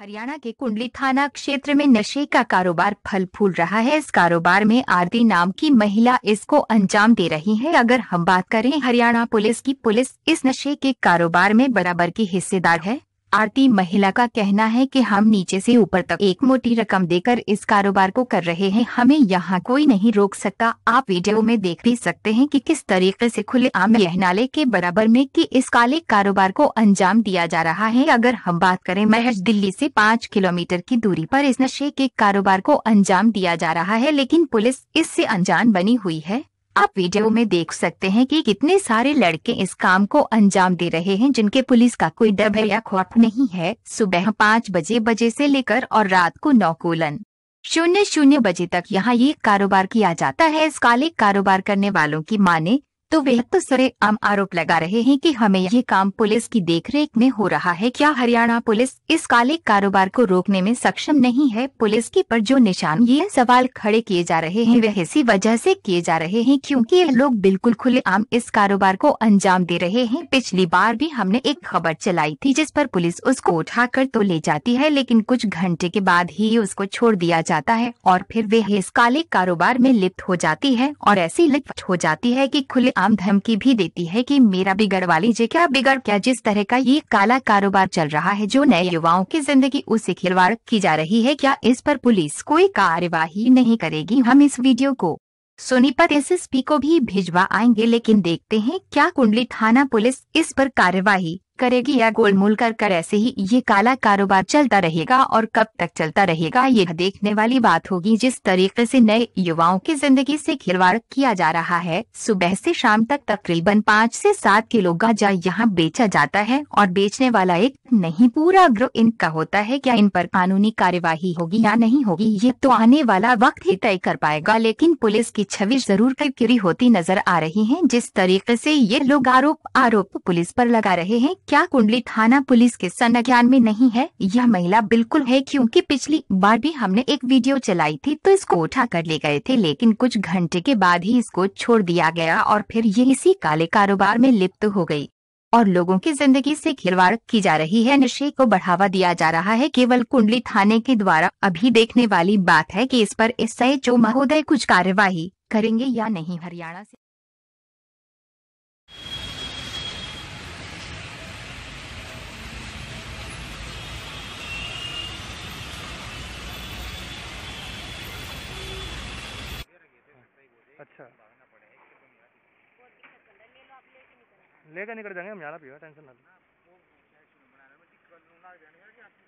हरियाणा के कुंडली थाना क्षेत्र में नशे का कारोबार फल फूल रहा है इस कारोबार में आरती नाम की महिला इसको अंजाम दे रही है अगर हम बात करें हरियाणा पुलिस की पुलिस इस नशे के कारोबार में बराबर की हिस्सेदार है आरती महिला का कहना है कि हम नीचे से ऊपर तक एक मोटी रकम देकर इस कारोबार को कर रहे हैं हमें यहाँ कोई नहीं रोक सकता आप वीडियो में देख भी सकते हैं कि किस तरीके से खुले आम यह के बराबर में कि इस काले कारोबार को अंजाम दिया जा रहा है अगर हम बात करें महज दिल्ली से पाँच किलोमीटर की दूरी आरोप इस नशे के कारोबार को अंजाम दिया जा रहा है लेकिन पुलिस इससे अनजान बनी हुई है आप वीडियो में देख सकते हैं कि कितने सारे लड़के इस काम को अंजाम दे रहे हैं जिनके पुलिस का कोई डर या खौफ नहीं है सुबह पाँच बजे बजे से लेकर और रात को नौकोलन शून्य शून्य बजे तक यहाँ ये कारोबार किया जाता है इस काले कारोबार करने वालों की माने तो वे तो सरे आम आरोप लगा रहे हैं कि हमें ये काम पुलिस की देखरेख में हो रहा है क्या हरियाणा पुलिस इस काले कारोबार को रोकने में सक्षम नहीं है पुलिस की पर जो निशान ये सवाल खड़े किए जा रहे हैं वह इसी वजह से किए जा रहे हैं क्योंकि ये लोग बिल्कुल खुले आम इस कारोबार को अंजाम दे रहे हैं पिछली बार भी हमने एक खबर चलाई थी जिस पर पुलिस उसको उठा तो ले जाती है लेकिन कुछ घंटे के बाद ही उसको छोड़ दिया जाता है और फिर वे इस काले कारोबार में लिप्त हो जाती है और ऐसी लिप्त हो जाती है की खुले आम धमकी भी देती है कि मेरा बिगड़ वाली जे क्या बिगड़ क्या जिस तरह का ये काला कारोबार चल रहा है जो नए युवाओं की जिंदगी उससे खिलवाड़ की जा रही है क्या इस पर पुलिस कोई कार्यवाही नहीं करेगी हम इस वीडियो को सोनीपत एसएसपी को भी भिजवा आएंगे लेकिन देखते हैं क्या कुंडली थाना पुलिस इस पर कार्यवाही करेगी या गोलमोल कर कर ऐसे ही ये काला कारोबार चलता रहेगा और कब तक चलता रहेगा ये देखने वाली बात होगी जिस तरीके से नए युवाओं की जिंदगी से खिलवाड़ किया जा रहा है सुबह से शाम तक तकरीबन पाँच से सात किलो गाजा यहाँ बेचा जाता है और बेचने वाला एक नहीं पूरा ग्रो इनका होता है क्या इन पर कानूनी कार्यवाही होगी या नहीं होगी ये तो आने वाला वक्त ही तय कर पाएगा लेकिन पुलिस की छवि जरूर किरी होती नजर आ रही है जिस तरीके ऐसी ये लोग आरोप आरोप पुलिस आरोप लगा रहे हैं क्या कुंडली थाना पुलिस के संज्ञान में नहीं है यह महिला बिल्कुल है क्योंकि पिछली बार भी हमने एक वीडियो चलाई थी तो इसको उठा कर ले गए थे लेकिन कुछ घंटे के बाद ही इसको छोड़ दिया गया और फिर ये इसी काले कारोबार में लिप्त हो गई और लोगों की जिंदगी से खिलवाड़ की जा रही है नशे को बढ़ावा दिया जा रहा है केवल कुंडली थाने के द्वारा अभी देखने वाली बात है कि इस पर एस महोदय कुछ कार्यवाही करेंगे या नहीं हरियाणा से अच्छा लेकर निकल जाएंगे हम यहाँ पियो टेंशन ना लो